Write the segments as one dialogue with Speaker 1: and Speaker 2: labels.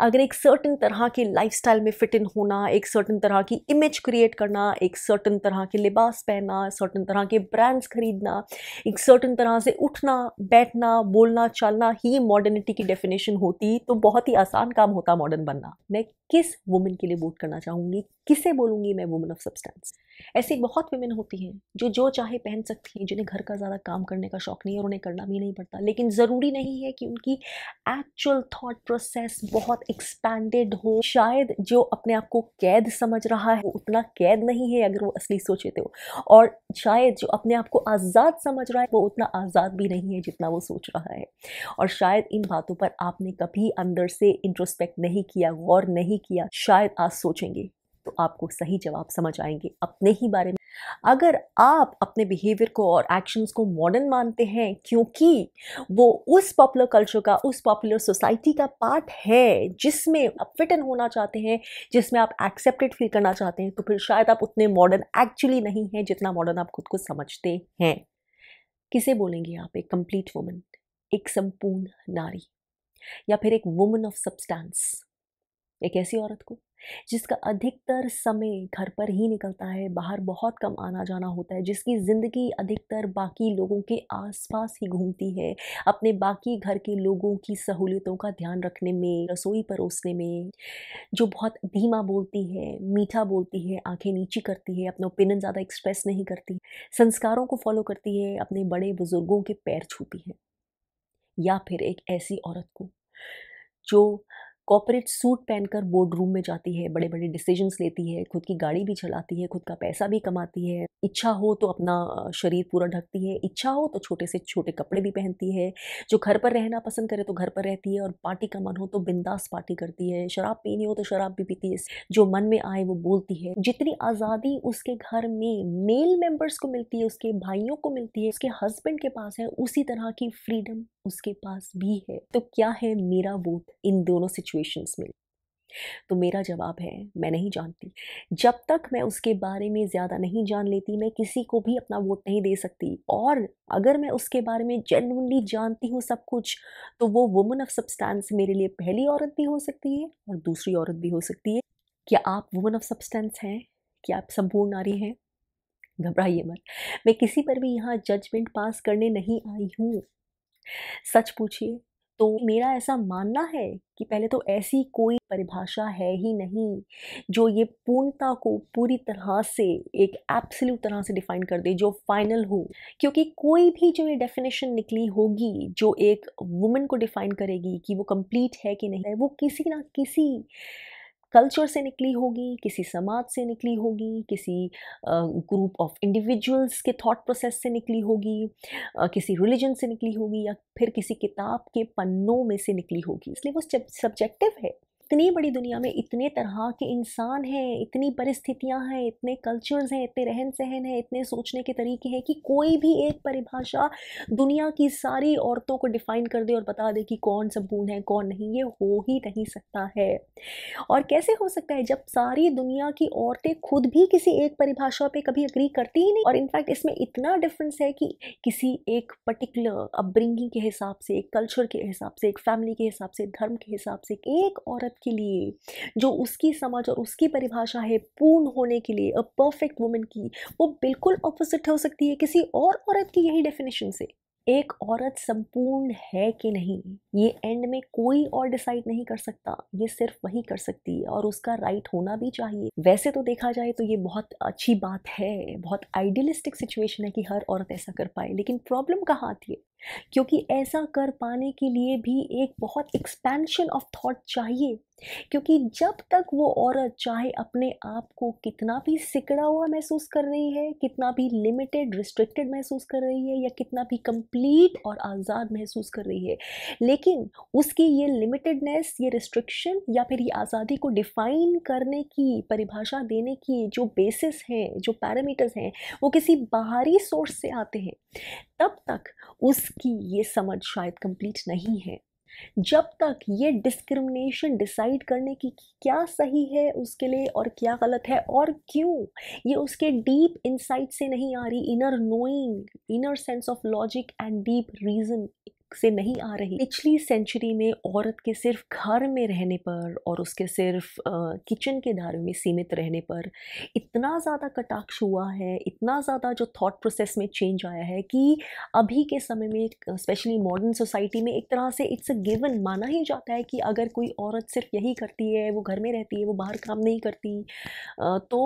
Speaker 1: अगर एक सर्टन तरह के लाइफस्टाइल में फ़िट इन होना एक सर्टन तरह की इमेज क्रिएट करना एक सर्टन तरह के लिबास पहनना सर्टन तरह के ब्रांड्स खरीदना एक सर्टन तरह से उठना बैठना बोलना चलना ही मॉडर्निटी की डेफिनेशन होती तो बहुत ही आसान काम होता मॉडर्न बनना मैं किस वुमेन के लिए वोट करना चाहूँगी किसे बोलूँगी मैं वुमेन ऑफ सब्सटेंस ऐसी बहुत विमेन होती हैं जो जो चाहे पहन सकती हैं जिन्हें घर का ज़्यादा काम करने का शौक नहीं है और उन्हें करना भी नहीं पड़ता लेकिन ज़रूरी नहीं है कि उनकी एक्चुअल थाट प्रोसेस बहुत एक्सपैंडेड हो शायद जो अपने आप को कैद समझ रहा है वो उतना कैद नहीं है अगर वो असली सोचे तो और शायद जो अपने आप को आज़ाद समझ रहा है वो उतना आज़ाद भी नहीं है जितना वो सोच रहा है और शायद इन बातों पर आपने कभी अंदर से इंट्रोस्पेक्ट नहीं किया गौर नहीं किया शायद आज सोचेंगे तो आपको सही जवाब समझ आएंगे अपने ही बारे में अगर आप अपने बिहेवियर को और एक्शंस को मॉडर्न मानते हैं क्योंकि वो उस पॉपुलर कल्चर का उस पॉपुलर सोसाइटी का पार्ट है जिसमें आप फिट इन होना चाहते हैं जिसमें आप एक्सेप्टेड फील करना चाहते हैं तो फिर शायद आप उतने मॉडर्न एक्चुअली नहीं हैं जितना मॉडर्न आप खुद को समझते हैं किसे बोलेंगे आप एक कंप्लीट वुमन एक संपूर्ण नारी या फिर एक वुमन ऑफ सब्सटेंस एक ऐसी औरत को जिसका अधिकतर समय घर पर ही निकलता है बाहर बहुत कम आना जाना होता है जिसकी ज़िंदगी अधिकतर बाकी लोगों के आसपास ही घूमती है अपने बाकी घर के लोगों की सहूलियतों का ध्यान रखने में रसोई परोसने में जो बहुत धीमा बोलती है मीठा बोलती है आंखें नीची करती है अपना ओपिनियन ज़्यादा एक्सप्रेस नहीं करती संस्कारों को फॉलो करती है अपने बड़े बुज़ुर्गों के पैर छूती है या फिर एक ऐसी औरत को जो कॉपरेट सूट पहनकर बोर्ड रूम में जाती है बड़े बड़े डिसीजंस लेती है खुद की गाड़ी भी चलाती है खुद का पैसा भी कमाती है इच्छा हो तो अपना शरीर पूरा ढकती है इच्छा हो तो छोटे से छोटे कपड़े भी पहनती है जो घर पर रहना पसंद करे तो घर पर रहती है और पार्टी का मन हो तो बिंदास पार्टी करती है शराब पीनी हो तो शराब भी पीती है जो मन में आए वो बोलती है जितनी आज़ादी उसके घर में मेल मेम्बर्स को मिलती है उसके भाइयों को मिलती है उसके हस्बैंड के पास है उसी तरह की फ्रीडम उसके पास भी है तो क्या है मेरा वोट इन दोनों सिचुएशन सिचुएशंस में तो मेरा जवाब है मैं नहीं जानती जब तक मैं उसके बारे में ज़्यादा नहीं जान लेती मैं किसी को भी अपना वोट नहीं दे सकती और अगर मैं उसके बारे में जेनवनली जानती हूँ सब कुछ तो वो वुमन ऑफ सब्सटेंस मेरे लिए पहली औरत भी हो सकती है और दूसरी औरत भी हो सकती है क्या आप वुमन ऑफ सब्सटेंस हैं क्या आप संपूर्ण नारी हैं घबराइए मत मैं किसी पर भी यहाँ जजमेंट पास करने नहीं आई हूँ सच पूछिए तो मेरा ऐसा मानना है कि पहले तो ऐसी कोई परिभाषा है ही नहीं जो ये पूर्णता को पूरी तरह से एक एब्सोल्यूट तरह से डिफाइन कर दे जो फाइनल हो क्योंकि कोई भी जो ये डेफिनेशन निकली होगी जो एक वुमेन को डिफाइन करेगी कि वो कंप्लीट है कि नहीं है वो किसी ना किसी कल्चर से निकली होगी किसी समाज से निकली होगी किसी ग्रुप ऑफ इंडिविजुअल्स के थॉट प्रोसेस से निकली होगी किसी रिलीजन से निकली होगी या फिर किसी किताब के पन्नों में से निकली होगी इसलिए वो सब्जेक्टिव है इतनी बड़ी दुनिया में इतने तरह के इंसान हैं इतनी परिस्थितियां हैं इतने कल्चर्स हैं इतने रहन सहन हैं इतने सोचने के तरीके हैं कि कोई भी एक परिभाषा दुनिया की सारी औरतों को डिफ़ाइन कर दे और बता दे कि कौन संपूर्ण है कौन नहीं ये हो ही नहीं सकता है और कैसे हो सकता है जब सारी दुनिया की औरतें खुद भी किसी एक परिभाषा पर कभी अग्री करती ही नहीं और इनफैक्ट इसमें इतना डिफरेंस है कि किसी एक पर्टिकुलर अपब्रिंगिंग के हिसाब से एक कल्चर के हिसाब से एक फैमिली के हिसाब से धर्म के हिसाब से एक औरत के लिए जो उसकी समझ और उसकी परिभाषा है पूर्ण होने के लिए अ परफेक्ट वुमेन की वो बिल्कुल अपोजिट हो सकती है किसी और औरत की यही डेफिनेशन से एक औरत संपूर्ण है कि नहीं ये एंड में कोई और डिसाइड नहीं कर सकता ये सिर्फ वही कर सकती है और उसका राइट right होना भी चाहिए वैसे तो देखा जाए तो ये बहुत अच्छी बात है बहुत आइडियलिस्टिक सिचुएशन है कि हर औरत ऐसा कर पाए लेकिन प्रॉब्लम कहाँ आती है क्योंकि ऐसा कर पाने के लिए भी एक बहुत एक्सपेंशन ऑफ थॉट चाहिए क्योंकि जब तक वो औरत चाहे अपने आप को कितना भी सिकड़ा हुआ महसूस कर रही है कितना भी लिमिटेड रिस्ट्रिक्टेड महसूस कर रही है या कितना भी कंप्लीट और आज़ाद महसूस कर रही है लेकिन लेकिन उसकी ये लिमिटेडनेस ये रिस्ट्रिक्शन या फिर ये आज़ादी को डिफ़ाइन करने की परिभाषा देने की जो बेसिस हैं जो पैरामीटर्स हैं वो किसी बाहरी सोर्स से आते हैं तब तक उसकी ये समझ शायद कंप्लीट नहीं है जब तक ये डिस्क्रिमिनेशन डिसाइड करने की क्या सही है उसके लिए और क्या गलत है और क्यों ये उसके डीप इंसाइट से नहीं आ रही inner knowing inner sense of logic and deep reason से नहीं आ रही पिछली सेंचुरी में औरत के सिर्फ घर में रहने पर और उसके सिर्फ किचन के दायरे में सीमित रहने पर इतना ज़्यादा कटाक्ष हुआ है इतना ज़्यादा जो थॉट प्रोसेस में चेंज आया है कि अभी के समय में स्पेशली मॉडर्न सोसाइटी में एक तरह से इट्स अ गिवन माना ही जाता है कि अगर कोई औरत सिर्फ यही करती है वो घर में रहती है वो बाहर काम नहीं करती तो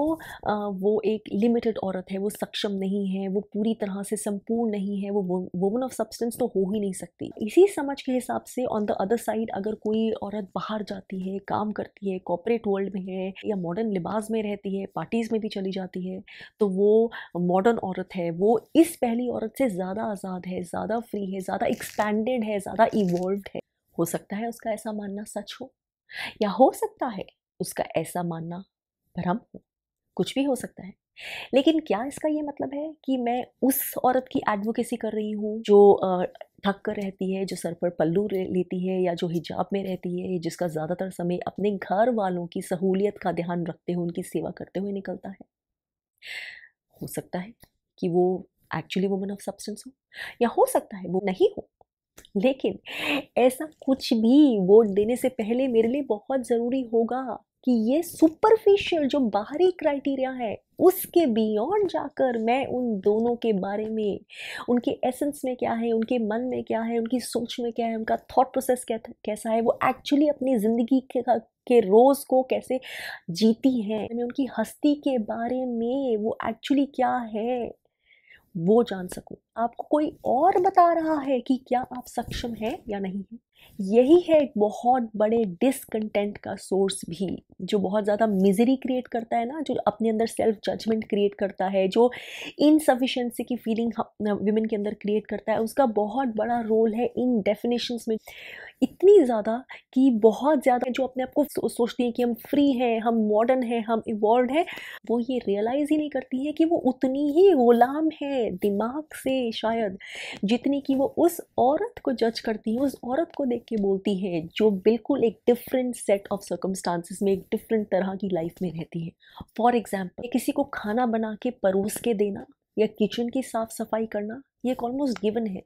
Speaker 1: वो एक लिमिटेड औरत है वो सक्षम नहीं है वो पूरी तरह से संपूर्ण नहीं है वो वुमन ऑफ सब्सटेंस तो हो ही नहीं सकती सकती इसी समझ के हिसाब से ऑन द अदर साइड अगर कोई औरत बाहर जाती है काम करती है कॉपरेट वर्ल्ड में है या मॉडर्न लिबास में रहती है पार्टीज़ में भी चली जाती है तो वो मॉडर्न औरत है वो इस पहली औरत से ज़्यादा आज़ाद है ज़्यादा फ्री है ज़्यादा एक्सपैंडेड है ज़्यादा इवॉल्व है हो सकता है उसका ऐसा मानना सच हो या हो सकता है उसका ऐसा मानना भ्रम हो कुछ भी हो सकता है लेकिन क्या इसका ये मतलब है कि मैं उस औरत की एडवोकेसी कर रही हूँ जो थक कर रहती है जो सर पर पल्लू लेती है या जो हिजाब में रहती है जिसका ज़्यादातर समय अपने घर वालों की सहूलियत का ध्यान रखते हुए उनकी सेवा करते हुए निकलता है हो सकता है कि वो एक्चुअली वुमन ऑफ सब्सटेंस हो या हो सकता है वो नहीं हो लेकिन ऐसा कुछ भी वोट देने से पहले मेरे लिए बहुत ज़रूरी होगा कि ये सुपरफिशियल जो बाहरी क्राइटेरिया है उसके बियॉन्ड जाकर मैं उन दोनों के बारे में उनके एसेंस में क्या है उनके मन में क्या है उनकी सोच में क्या है उनका थॉट प्रोसेस क्या कैसा है वो एक्चुअली अपनी ज़िंदगी के के रोज़ को कैसे जीती हैं मैं उनकी हस्ती के बारे में वो एक्चुअली क्या है वो जान सकूँ आपको कोई और बता रहा है कि क्या आप सक्षम हैं या नहीं हैं यही है एक बहुत बड़े डिसकंटेंट का सोर्स भी जो बहुत ज़्यादा मिजरी क्रिएट करता है ना जो अपने अंदर सेल्फ जजमेंट क्रिएट करता है जो इनसफिशेंसी की फीलिंग वुमेन के अंदर क्रिएट करता है उसका बहुत बड़ा रोल है इन डेफिनेशंस में इतनी ज़्यादा कि बहुत ज़्यादा जो अपने आप को सो, सोचती हैं कि हम फ्री हैं हम मॉडर्न हैं हम इवॉल्व हैं वो ये रियलाइज़ ही नहीं करती है कि वो उतनी ही गुलाम है दिमाग से हैं शायद जितनी कि वो उस औरत को जज करती है उस औरत को देख के बोलती है जो बिल्कुल एक डिफरेंट सेट ऑफ सर्कमस्टांसिस में एक डिफरेंट तरह की लाइफ में रहती है फॉर एग्जाम्पल किसी को खाना बना के परोस के देना या किचन की साफ़ सफाई करना ये एक ऑलमोस्ट गिवन है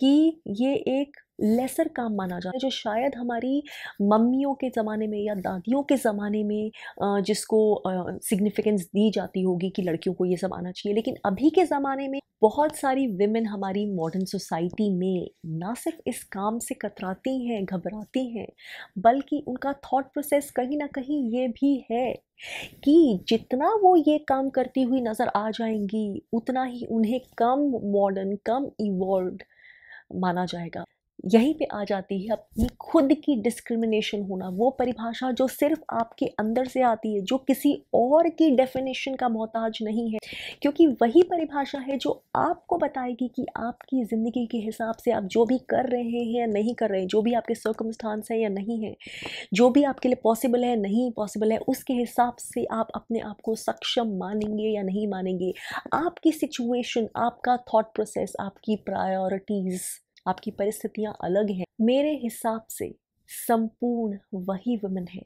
Speaker 1: कि ये एक लेसर काम माना जाता है जो शायद हमारी मम्मियों के ज़माने में या दादियों के ज़माने में जिसको सिग्निफिकेंस दी जाती होगी कि लड़कियों को ये सब आना चाहिए लेकिन अभी के ज़माने में बहुत सारी विमेन हमारी मॉडर्न सोसाइटी में ना सिर्फ इस काम से कतराती हैं घबराती हैं बल्कि उनका थॉट प्रोसेस कहीं ना कहीं ये भी है कि जितना वो ये काम करती हुई नज़र आ जाएंगी उतना ही उन्हें कम मॉडर्न कम इवॉल्व माना जाएगा यहीं पे आ जाती है अपनी खुद की डिस्क्रिमिनेशन होना वो परिभाषा जो सिर्फ आपके अंदर से आती है जो किसी और की डेफिनेशन का मोहताज नहीं है क्योंकि वही परिभाषा है जो आपको बताएगी कि आपकी ज़िंदगी के हिसाब से आप जो भी कर रहे हैं या नहीं कर रहे हैं जो भी आपके सर्कमस्टांस हैं या नहीं है जो भी आपके लिए पॉसिबल है नहीं पॉसिबल है उसके हिसाब से आप अपने आप को सक्षम मानेंगे या नहीं मानेंगे आपकी सिचुएशन आपका थाट प्रोसेस आपकी प्रायोरिटीज़ आपकी परिस्थितियाँ अलग हैं मेरे हिसाब से संपूर्ण वही वुमेन है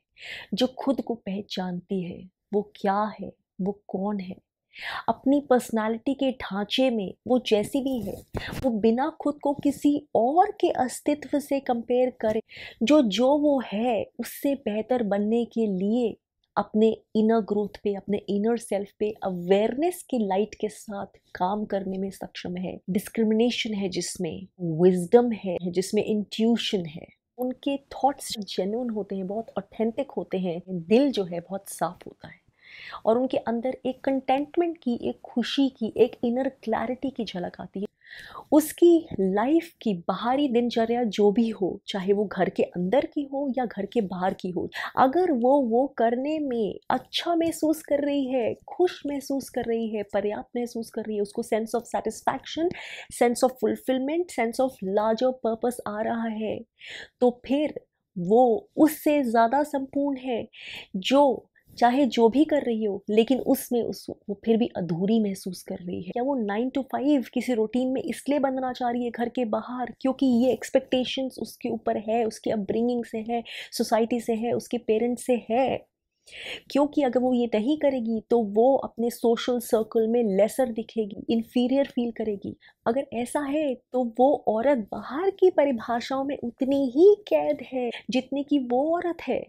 Speaker 1: जो खुद को पहचानती है वो क्या है वो कौन है अपनी पर्सनालिटी के ढांचे में वो जैसी भी है वो बिना खुद को किसी और के अस्तित्व से कंपेयर करे जो जो वो है उससे बेहतर बनने के लिए अपने इनर ग्रोथ पे अपने इनर सेल्फ पे अवेयरनेस की लाइट के साथ काम करने में सक्षम है डिस्क्रिमिनेशन है जिसमें विजडम है जिसमें इंट्यूशन है उनके थॉट्स जेन्यून होते हैं बहुत ऑथेंटिक होते हैं दिल जो है बहुत साफ होता है और उनके अंदर एक कंटेंटमेंट की एक खुशी की एक इनर क्लैरिटी की झलक आती है उसकी लाइफ की बाहरी दिनचर्या जो भी हो चाहे वो घर के अंदर की हो या घर के बाहर की हो अगर वो वो करने में अच्छा महसूस कर रही है खुश महसूस कर रही है पर्याप्त महसूस कर रही है उसको sense of satisfaction sense of fulfilment sense of larger purpose आ रहा है तो फिर वो उससे ज़्यादा संपूर्ण है जो चाहे जो भी कर रही हो लेकिन उसमें उस वो फिर भी अधूरी महसूस कर रही है क्या वो नाइन टू फाइव किसी रूटीन में इसलिए बनना चाह रही है घर के बाहर क्योंकि ये एक्सपेक्टेशंस उसके ऊपर है उसकी अपब्रिंगिंग से है सोसाइटी से है उसके पेरेंट्स से है क्योंकि अगर वो ये नहीं करेगी तो वो अपने सोशल सर्कल में लेसर दिखेगी इन्फीरियर फील करेगी अगर ऐसा है तो वो औरत बाहर की परिभाषाओं में उतनी ही कैद है जितनी की वो औरत है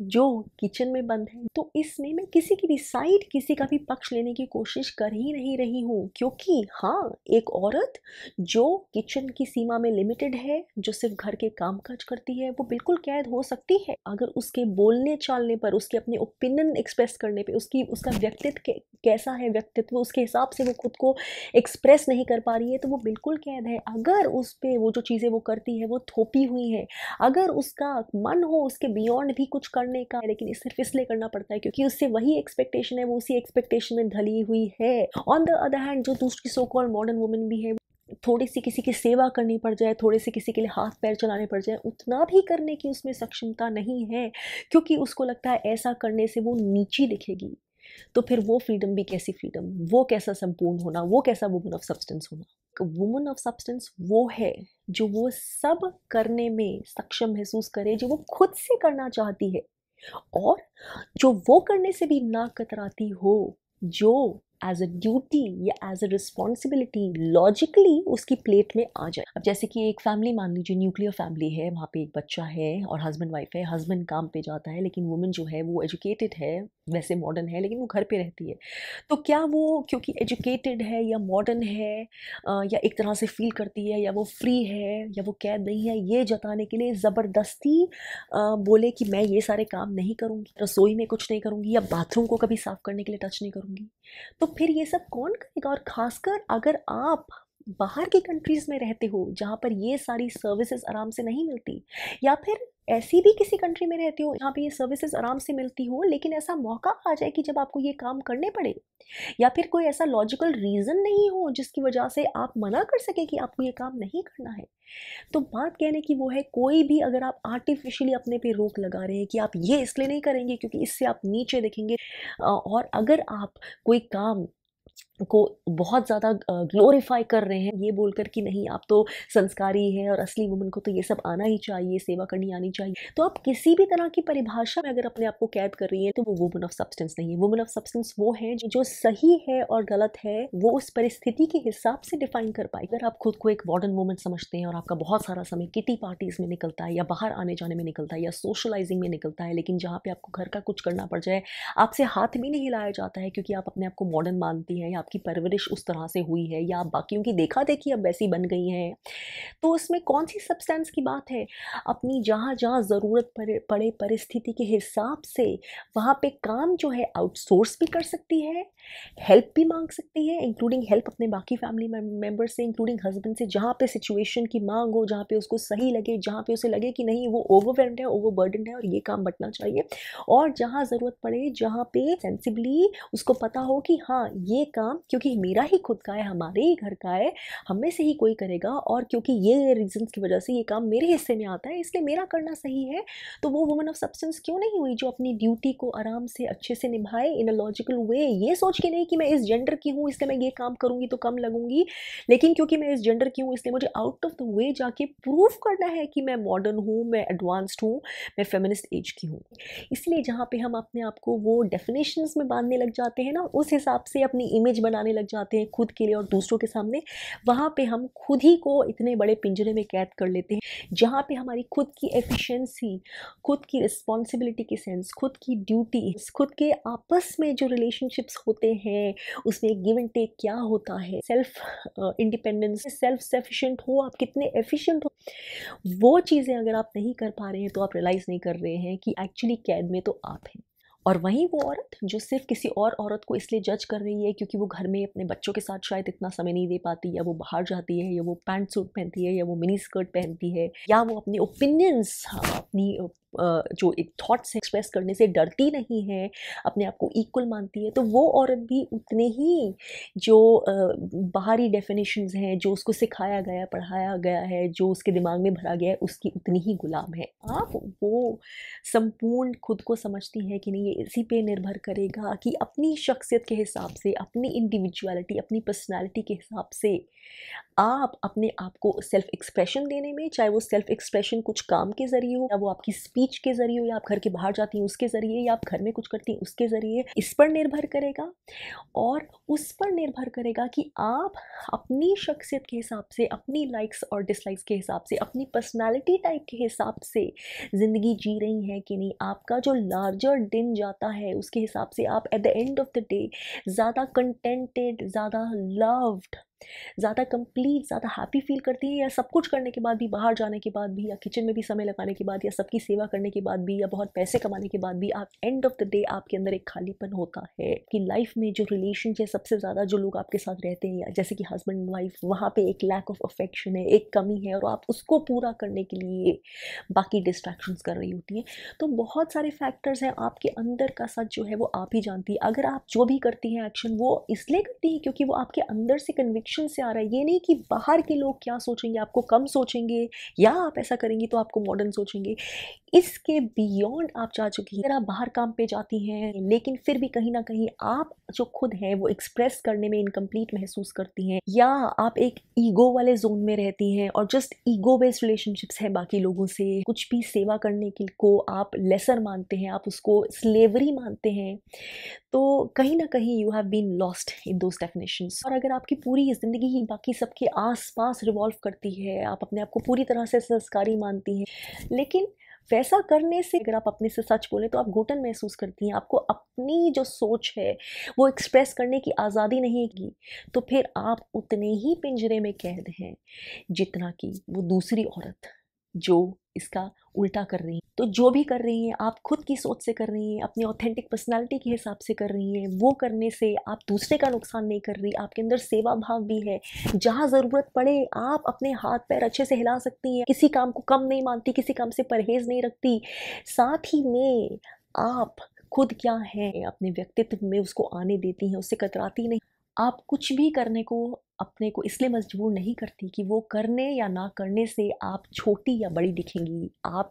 Speaker 1: जो किचन में बंद है तो इसमें मैं किसी की भी साइड किसी का भी पक्ष लेने की कोशिश कर ही नहीं रही हूँ क्योंकि हाँ एक औरत जो किचन की सीमा में लिमिटेड है जो सिर्फ घर के काम काज करती है वो बिल्कुल कैद हो सकती है अगर उसके बोलने चालने पर उसके अपने ओपिनियन एक्सप्रेस करने पर उसकी उसका व्यक्तित्व कैसा है व्यक्तित्व उसके हिसाब से वो खुद को एक्सप्रेस नहीं कर पा रही है तो वो बिल्कुल कैद है अगर उस पर वो जो चीज़ें वो करती है वो थोपी हुई है अगर उसका मन हो उसके बियॉन्ड भी कुछ कर करने का लेकिन सिर्फ इसलिए करना पड़ता है क्योंकि उससे वही एक्सपेक्टेशन है वो उसी एक्सपेक्टेशन में ढली हुई है ऑन द अदर हैंड जो दूसरी सो कॉल मॉडर्न वुमेन भी है थोड़ी सी किसी की सेवा करनी पड़ जाए थोड़े से किसी के लिए हाथ पैर चलाने पड़ जाए उतना भी करने की उसमें सक्षमता नहीं है क्योंकि उसको लगता है ऐसा करने से वो नीची दिखेगी तो फिर वो फ्रीडम भी कैसी फ्रीडम वो कैसा संपूर्ण होना वो कैसा वुमन ऑफ सब्सटेंस होना वुमन ऑफ सब्सटेंस वो है जो वो सब करने में सक्षम महसूस करे जो वो खुद से करना चाहती है और जो वो करने से भी ना कतराती हो जो एज अ ड्यूटी या एज अ रिस्पॉन्सिबिलिटी लॉजिकली उसकी प्लेट में आ जाए अब जैसे कि एक फैमिली मान लीजिए न्यूक्लियर फैमिली है वहाँ पे एक बच्चा है और हस्बैंड वाइफ है हस्बैंड काम पे जाता है लेकिन वुमेन जो है वो एजुकेटेड है वैसे मॉडर्न है लेकिन वो घर पे रहती है तो क्या वो क्योंकि एजुकेटेड है या मॉडर्न है या एक तरह से फील करती है या वो फ्री है या वो कैद नहीं है ये जताने के लिए ज़बरदस्ती बोले कि मैं ये सारे काम नहीं करूँगी रसोई में कुछ नहीं करूँगी या बाथरूम को कभी साफ़ करने के लिए टच नहीं करूँगी तो फिर ये सब कौन करेगा और खासकर अगर आप बाहर की कंट्रीज़ में रहते हो जहाँ पर ये सारी सर्विसेज आराम से नहीं मिलती या फिर ऐसी भी किसी कंट्री में रहते हो यहाँ पे ये सर्विसेज आराम से मिलती हो लेकिन ऐसा मौका आ जाए कि जब आपको ये काम करने पड़े या फिर कोई ऐसा लॉजिकल रीज़न नहीं हो जिसकी वजह से आप मना कर सके कि आपको ये काम नहीं करना है तो बात कहने की वो है कोई भी अगर आप आर्टिफिशियली अपने पे रोक लगा रहे हैं कि आप ये इसलिए नहीं करेंगे क्योंकि इससे आप नीचे दिखेंगे और अगर आप कोई काम को बहुत ज़्यादा ग्लोरीफाई कर रहे हैं ये बोलकर कि नहीं आप तो संस्कारी हैं और असली वुमन को तो ये सब आना ही चाहिए सेवा करनी आनी चाहिए तो आप किसी भी तरह की परिभाषा में अगर अपने आप को कैद कर रही हैं तो वो वुमन ऑफ सब्सटेंस नहीं है वुमन ऑफ सब्सटेंस वो है जो सही है और गलत है वो उस परिस्थिति के हिसाब से डिफाइन कर पाए अगर आप खुद को एक मॉडर्न वुमन समझते हैं और आपका बहुत सारा समय किटी पार्टीज में निकलता है या बाहर आने जाने में निकलता है या सोशलाइजिंग में निकलता है लेकिन जहाँ पर आपको घर का कुछ करना पड़ जाए आपसे हाथ भी नहीं हिलाया जाता है क्योंकि आप अपने आप को मॉडर्न मानती हैं या आपकी परवरिश उस तरह से हुई है या आप बाकियों की देखा देखी अब वैसी बन गई हैं तो उसमें कौन सी सब्सटेंस की बात है अपनी जहाँ जहाँ ज़रूरत पड़े परिस्थिति के हिसाब से वहाँ पे काम जो है आउटसोर्स भी कर सकती है हेल्प भी मांग सकती है इंक्लूडिंग हेल्प अपने बाकी फैमिली मेम्बर से इंक्लूडिंग हस्बैंड से जहाँ पे सिचुएशन की मांग हो जहाँ पे उसको सही लगे जहाँ पे उसे लगे कि नहीं वो ओवरवेल्ड है ओवरबर्डन है और ये काम बटना चाहिए और जहाँ ज़रूरत पड़े जहाँ पे सेंसिबली उसको पता हो कि हाँ ये काम क्योंकि मेरा ही खुद का है हमारे ही घर का है हम में से ही कोई करेगा और क्योंकि ये रीजंस की वजह से ये काम मेरे हिस्से में आता है इसलिए मेरा करना सही है तो वो वुमन ऑफ सब्सटेंस क्यों नहीं हुई जो अपनी ड्यूटी को आराम से अच्छे से निभाए इन अ लॉजिकल वे ये सोच के नहीं कि मैं इस जेंडर की हूँ इसलिए मैं ये काम करूँगी तो कम लगूंगी लेकिन क्योंकि मैं इस जेंडर की हूँ इसलिए मुझे आउट ऑफ द वे जाके प्रूव करना है कि मैं मॉडर्न हूँ मैं एडवांस्ड हूँ मैं फेमिनिस्ट एज की हूँ इसलिए जहाँ पे हम अपने आप को वो डेफिनेशन में बांधने लग जाते हैं ना उस हिसाब से अपनी इमेज बनाने लग जाते हैं खुद के लिए और दूसरों के सामने वहाँ पे हम खुद ही को इतने बड़े पिंजरे में कैद कर लेते हैं जहाँ पे हमारी खुद की एफिशिएंसी खुद की रिस्पॉन्सिबिलिटी की सेंस खुद की ड्यूटी खुद के आपस में जो रिलेशनशिप्स होते हैं उसमें गिव एंड टेक क्या होता है सेल्फ इंडिपेंडेंस सेल्फ सफिशेंट हो आप कितने एफिशिएंट हो वो चीज़ें अगर आप नहीं कर पा रहे हैं तो आप रियलाइज़ नहीं कर रहे हैं कि एक्चुअली कैद में तो आप हैं और वहीं वो औरत जो सिर्फ किसी और औरत को इसलिए जज कर रही है क्योंकि वो घर में अपने बच्चों के साथ शायद इतना समय नहीं दे पाती या वो बाहर जाती है या वो पैंट सूट पहनती है या वो मिनी स्कर्ट पहनती है या वो अपने ओपिनियंस अपनी हाँ, जो एक थाट्स एक्सप्रेस करने से डरती नहीं है अपने आप को इक्वल मानती है तो वो औरत भी उतने ही जो बाहरी डेफिनेशंस हैं जो उसको सिखाया गया पढ़ाया गया है जो उसके दिमाग में भरा गया है उसकी उतनी ही गुलाम है आप वो संपूर्ण खुद को समझती हैं कि नहीं ये इसी पे निर्भर करेगा कि अपनी शख्सियत के हिसाब से अपनी इंडिविजुअलिटी अपनी पर्सनैलिटी के हिसाब से आप अपने आप को सेल्फ एक्सप्रेशन देने में चाहे वो सेल्फ एक्सप्रेशन कुछ काम के जरिए हो या वो आपकी स्पीच के जरिए हो या आप घर के बाहर जाती हैं उसके ज़रिए या आप घर में कुछ करती हैं उसके ज़रिए इस पर निर्भर करेगा और उस पर निर्भर करेगा कि आप अपनी शख्सियत के हिसाब से अपनी लाइक्स और डिसलाइक्स के हिसाब से अपनी पर्सनैलिटी टाइप के हिसाब से ज़िंदगी जी रही हैं कि नहीं आपका जो लार्जर दिन जाता है उसके हिसाब से आप at the end of the day ज़्यादा कंटेंटेड ज़्यादा लव्ड ज़्यादा कंप्लीट ज़्यादा हैप्पी फील करती हैं या सब कुछ करने के बाद भी बाहर जाने के बाद भी या किचन में भी समय लगाने के बाद या सबकी सेवा करने के बाद भी या बहुत पैसे कमाने के बाद भी आप एंड ऑफ द डे आपके अंदर एक खालीपन होता है कि लाइफ में जो रिलेशन है सबसे ज़्यादा जो लोग आपके साथ रहते हैं या जैसे कि हस्बैंड वाइफ वहाँ पर एक लैक ऑफ अफेक्शन है एक कमी है और आप उसको पूरा करने के लिए बाकी डिस्ट्रैक्शन कर रही होती हैं तो बहुत सारे फैक्टर्स हैं आपके अंदर का सच जो है वो आप ही जानती है अगर आप जो भी करती हैं एक्शन वो इसलिए करती हैं क्योंकि वो आपके अंदर से कन्विक कनेक्शन से आ रहा है ये नहीं कि बाहर के लोग क्या सोचेंगे आपको कम सोचेंगे या आप ऐसा करेंगे तो आपको मॉडर्न सोचेंगे इसके बियॉन्ड आप जा चुकी हैं जरा आप बाहर काम पे जाती हैं लेकिन फिर भी कहीं ना कहीं आप जो खुद हैं वो एक्सप्रेस करने में इनकम्प्लीट महसूस करती हैं या आप एक ईगो वाले जोन में रहती हैं और जस्ट ईगो बेस्ड रिलेशनशिप्स हैं बाकी लोगों से कुछ भी सेवा करने के को आप लेसर मानते हैं आप उसको स्लेवरी मानते हैं तो कहीं ना कहीं you have been lost in those definition और अगर आपकी पूरी ज़िंदगी ही बाकी सबके आस पास रिवॉल्व करती है आप अपने आप को पूरी तरह से संस्कारी मानती हैं लेकिन वैसा करने से अगर आप अपने से सच बोलें तो आप घुटन महसूस करती हैं आपको अपनी जो सोच है वो एक्सप्रेस करने की आज़ादी नहीं की तो फिर आप उतने ही पिंजरे में कैद हैं जितना कि वो दूसरी औरत जो इसका उल्टा कर रही हैं तो जो भी कर रही हैं आप खुद की सोच से कर रही हैं अपनी ऑथेंटिक पर्सनालिटी के हिसाब से कर रही हैं वो करने से आप दूसरे का नुकसान नहीं कर रही आपके अंदर सेवा भाव भी है जहाँ ज़रूरत पड़े आप अपने हाथ पैर अच्छे से हिला सकती हैं किसी काम को कम नहीं मानती किसी काम से परहेज़ नहीं रखती साथ ही में आप खुद क्या हैं अपने व्यक्तित्व में उसको आने देती हैं उससे कतराती नहीं आप कुछ भी करने को अपने को इसलिए मजबूर नहीं करती कि वो करने या ना करने से आप छोटी या बड़ी दिखेंगी आप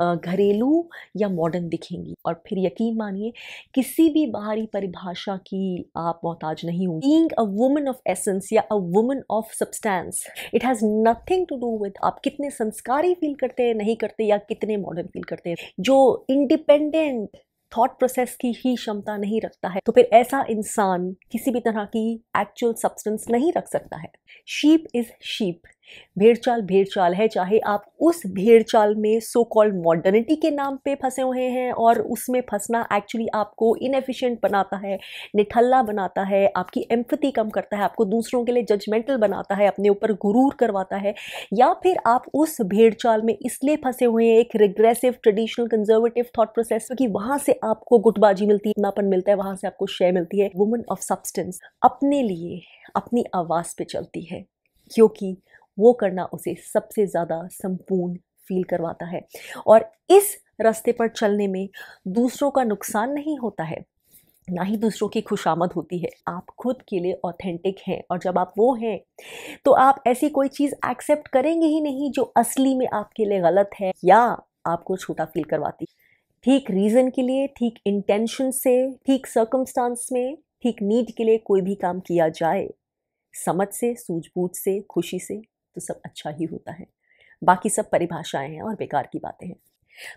Speaker 1: घरेलू या मॉडर्न दिखेंगी और फिर यकीन मानिए किसी भी बाहरी परिभाषा की आप मोहताज नहीं होंगी being a woman of essence या a woman of substance it has nothing to do with आप कितने संस्कारी फील करते हैं नहीं करते या कितने मॉडर्न फील करते हैं जो इंडिपेंडेंट थॉट प्रोसेस की ही क्षमता नहीं रखता है तो फिर ऐसा इंसान किसी भी तरह की एक्चुअल सब्सटेंस नहीं रख सकता है शीप इज शीप भेड़ चाल भेड़ चाल है चाहे आप उस भेड़ चाल में सो कॉल्ड मॉडर्निटी के नाम पे फंसे हुए हैं और उसमें फंसना एक्चुअली आपको इनएफिशिएंट बनाता है निठल्ला बनाता है आपकी एम्पति कम करता है आपको दूसरों के लिए जजमेंटल बनाता है अपने ऊपर गुरूर करवाता है या फिर आप उस भेड़ चाल में इसलिए फंसे हुए हैं एक regressive traditional conservative thought process क्योंकि वहाँ से आपको गुटबाजी मिलती है अपनापन मिलता है वहाँ से आपको शय मिलती है वुमन ऑफ सब्सटेंस अपने लिए अपनी आवाज़ पर चलती है क्योंकि वो करना उसे सबसे ज़्यादा संपूर्ण फील करवाता है और इस रास्ते पर चलने में दूसरों का नुकसान नहीं होता है ना ही दूसरों की खुशामद होती है आप खुद के लिए ऑथेंटिक हैं और जब आप वो हैं तो आप ऐसी कोई चीज़ एक्सेप्ट करेंगे ही नहीं जो असली में आपके लिए गलत है या आपको छोटा फील करवाती ठीक रीज़न के लिए ठीक इंटेंशन से ठीक सर्कमस्टांस में ठीक नीड के लिए कोई भी काम किया जाए समझ से सूझबूझ से खुशी से तो सब अच्छा ही होता है बाकी सब परिभाषाएं हैं और बेकार की बातें हैं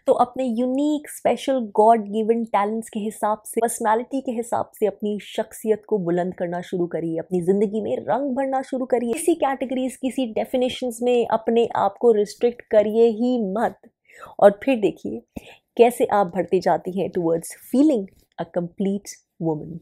Speaker 1: तो अपने unique special god given talents के हिसाब से पर्सनालिटी के हिसाब से अपनी शख्सियत को बुलंद करना शुरू करिए अपनी ज़िंदगी में रंग भरना शुरू करिए किसी कैटेगरीज किसी डेफिनेशंस में अपने आप को रिस्ट्रिक्ट करिए ही मत और फिर देखिए कैसे आप बढ़ती जाती हैं towards feeling a complete woman